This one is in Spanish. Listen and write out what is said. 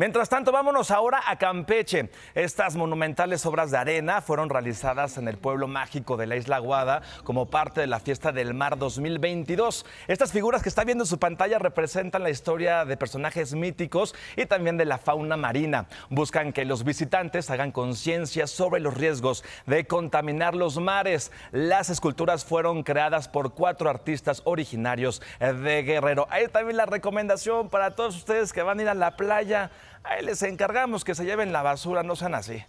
Mientras tanto, vámonos ahora a Campeche. Estas monumentales obras de arena fueron realizadas en el pueblo mágico de la isla Guada como parte de la fiesta del mar 2022. Estas figuras que está viendo en su pantalla representan la historia de personajes míticos y también de la fauna marina. Buscan que los visitantes hagan conciencia sobre los riesgos de contaminar los mares. Las esculturas fueron creadas por cuatro artistas originarios de Guerrero. Ahí también la recomendación para todos ustedes que van a ir a la playa Ahí les encargamos que se lleven la basura, no sean así.